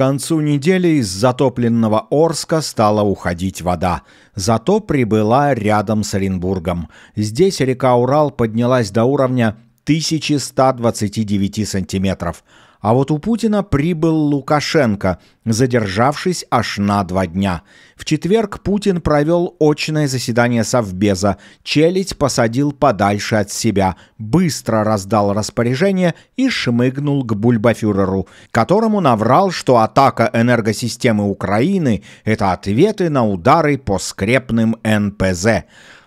концу недели из затопленного Орска стала уходить вода. Зато прибыла рядом с Оренбургом. Здесь река Урал поднялась до уровня 1129 сантиметров – а вот у Путина прибыл Лукашенко, задержавшись аж на два дня. В четверг Путин провел очное заседание Совбеза. Челядь посадил подальше от себя, быстро раздал распоряжение и шмыгнул к бульбафюреру, которому наврал, что атака энергосистемы Украины – это ответы на удары по скрепным НПЗ.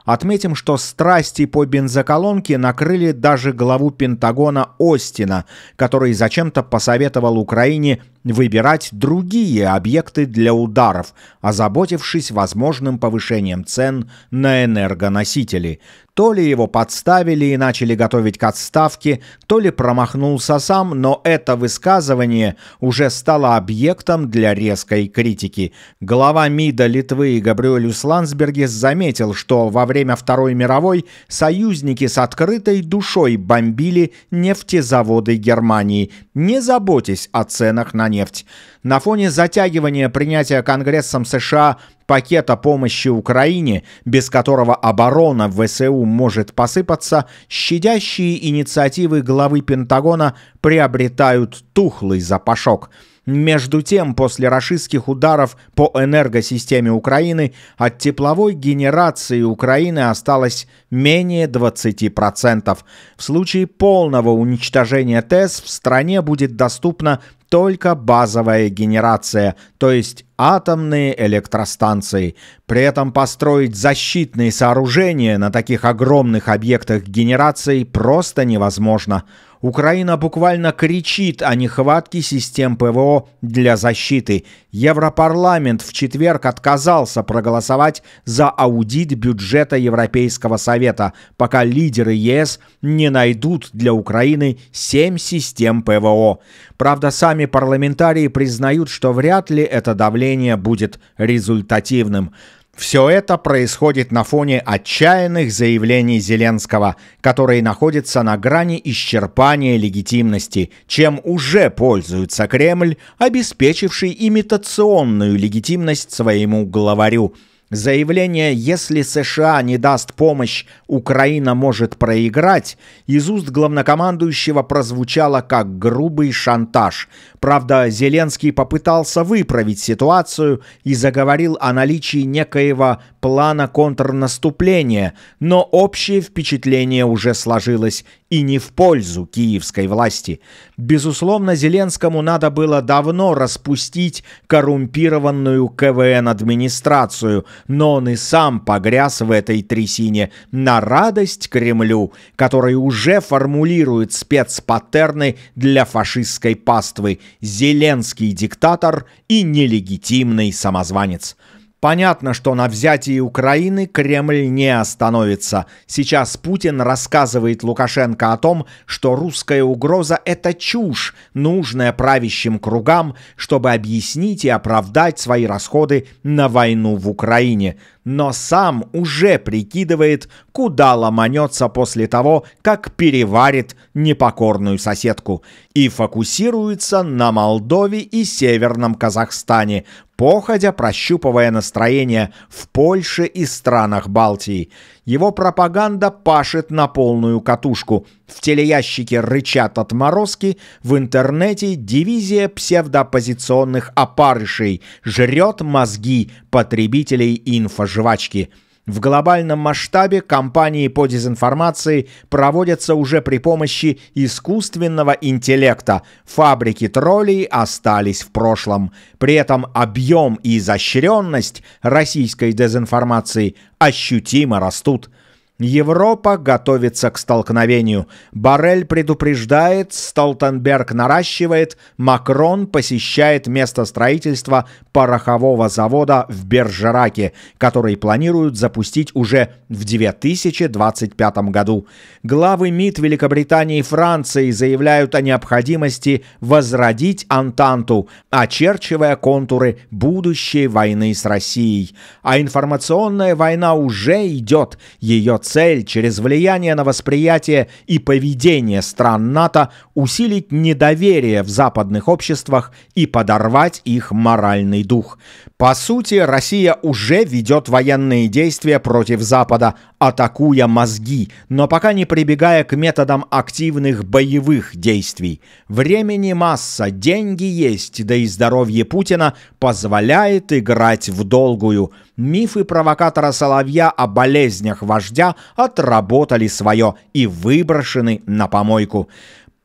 Отметим, что страсти по бензоколонке накрыли даже главу Пентагона Остина, который зачем-то посоветовал Украине выбирать другие объекты для ударов, озаботившись возможным повышением цен на энергоносители. То ли его подставили и начали готовить к отставке, то ли промахнулся сам, но это высказывание уже стало объектом для резкой критики. Глава МИДа Литвы Габриэлюс Услансбергес заметил, что во время Второй мировой союзники с открытой душой бомбили нефтезаводы Германии, не заботясь о ценах на нефть. На фоне затягивания принятия Конгрессом США пакета помощи Украине, без которого оборона в ВСУ может посыпаться, щадящие инициативы главы Пентагона приобретают тухлый запашок. Между тем, после рашистских ударов по энергосистеме Украины от тепловой генерации Украины осталось менее 20%. В случае полного уничтожения ТЭС в стране будет доступно только базовая генерация, то есть атомные электростанции. При этом построить защитные сооружения на таких огромных объектах генерации просто невозможно. Украина буквально кричит о нехватке систем ПВО для защиты. Европарламент в четверг отказался проголосовать за аудит бюджета Европейского Совета, пока лидеры ЕС не найдут для Украины 7 систем ПВО. Правда, сами парламентарии признают, что вряд ли это давление управление будет результативным. Все это происходит на фоне отчаянных заявлений Зеленского, которые находятся на грани исчерпания легитимности, чем уже пользуется Кремль, обеспечивший имитационную легитимность своему главарю – Заявление «Если США не даст помощь, Украина может проиграть» из уст главнокомандующего прозвучало как грубый шантаж. Правда, Зеленский попытался выправить ситуацию и заговорил о наличии некоего плана контрнаступления, но общее впечатление уже сложилось и не в пользу киевской власти. Безусловно, Зеленскому надо было давно распустить коррумпированную КВН-администрацию, но он и сам погряз в этой трясине на радость Кремлю, который уже формулирует спецпаттерны для фашистской паствы «Зеленский диктатор и нелегитимный самозванец». Понятно, что на взятии Украины Кремль не остановится. Сейчас Путин рассказывает Лукашенко о том, что русская угроза – это чушь, нужная правящим кругам, чтобы объяснить и оправдать свои расходы на войну в Украине. Но сам уже прикидывает, куда ломанется после того, как переварит непокорную соседку. И фокусируется на Молдове и Северном Казахстане – походя прощупывая настроение в Польше и странах Балтии. Его пропаганда пашет на полную катушку. В телеящике рычат отморозки, в интернете дивизия псевдооппозиционных опарышей жрет мозги потребителей инфожвачки. В глобальном масштабе кампании по дезинформации проводятся уже при помощи искусственного интеллекта. Фабрики троллей остались в прошлом. При этом объем и изощренность российской дезинформации ощутимо растут – Европа готовится к столкновению. Барель предупреждает, Столтенберг наращивает, Макрон посещает место строительства порохового завода в Бержераке, который планируют запустить уже в 2025 году. Главы МИД Великобритании и Франции заявляют о необходимости возродить Антанту, очерчивая контуры будущей войны с Россией. А информационная война уже идет. Ее цель цель через влияние на восприятие и поведение стран НАТО усилить недоверие в западных обществах и подорвать их моральный дух. По сути, Россия уже ведет военные действия против Запада, атакуя мозги, но пока не прибегая к методам активных боевых действий. Времени масса, деньги есть, да и здоровье Путина позволяет играть в долгую. Мифы провокатора Соловья о болезнях вождя отработали свое и выброшены на помойку.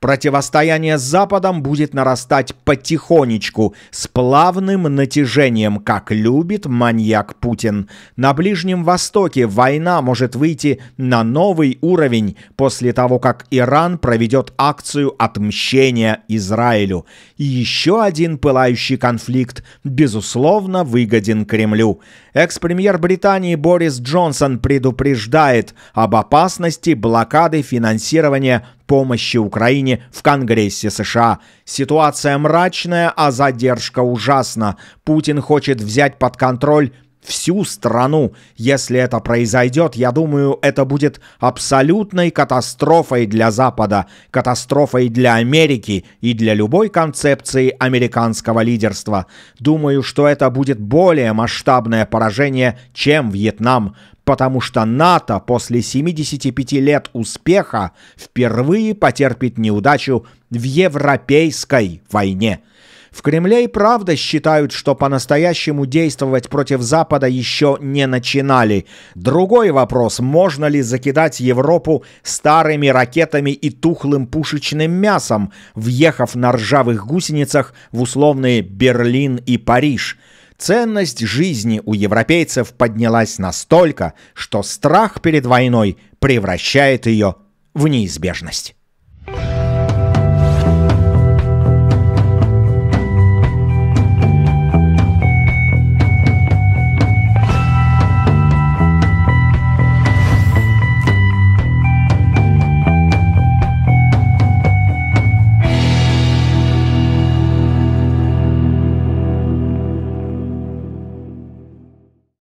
Противостояние с Западом будет нарастать потихонечку, с плавным натяжением, как любит маньяк Путин. На Ближнем Востоке война может выйти на новый уровень после того, как Иран проведет акцию отмщения Израилю. И еще один пылающий конфликт, безусловно, выгоден Кремлю. Экс-премьер Британии Борис Джонсон предупреждает об опасности блокады финансирования помощи Украине в Конгрессе США. Ситуация мрачная, а задержка ужасна. Путин хочет взять под контроль всю страну. Если это произойдет, я думаю, это будет абсолютной катастрофой для Запада, катастрофой для Америки и для любой концепции американского лидерства. Думаю, что это будет более масштабное поражение, чем Вьетнам, потому что НАТО после 75 лет успеха впервые потерпит неудачу в европейской войне – в Кремле и правда считают, что по-настоящему действовать против Запада еще не начинали. Другой вопрос, можно ли закидать Европу старыми ракетами и тухлым пушечным мясом, въехав на ржавых гусеницах в условные Берлин и Париж. Ценность жизни у европейцев поднялась настолько, что страх перед войной превращает ее в неизбежность.